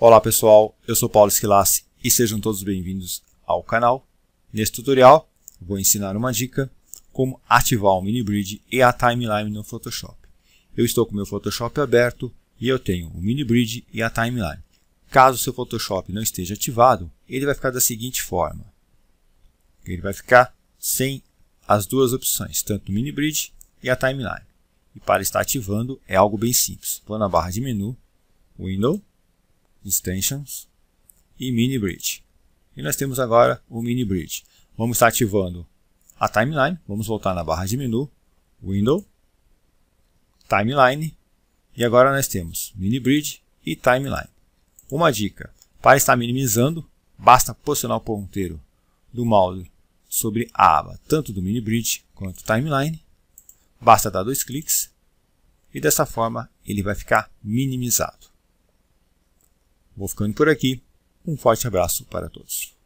Olá pessoal, eu sou Paulo Esquilassi e sejam todos bem-vindos ao canal. Neste tutorial vou ensinar uma dica como ativar o mini-bridge e a timeline no Photoshop. Eu estou com meu Photoshop aberto e eu tenho o mini-bridge e a timeline. Caso o seu Photoshop não esteja ativado, ele vai ficar da seguinte forma. Ele vai ficar sem as duas opções, tanto o mini-bridge e a timeline. E para estar ativando é algo bem simples. Vou na barra de menu, Window, extensions e mini bridge. E nós temos agora o mini bridge. Vamos estar ativando a timeline, vamos voltar na barra de menu, window, timeline e agora nós temos mini bridge e timeline. Uma dica, para estar minimizando, basta posicionar o ponteiro do mouse sobre a aba tanto do mini bridge quanto timeline. Basta dar dois cliques e dessa forma ele vai ficar minimizado. Vou ficando por aqui. Um forte abraço para todos.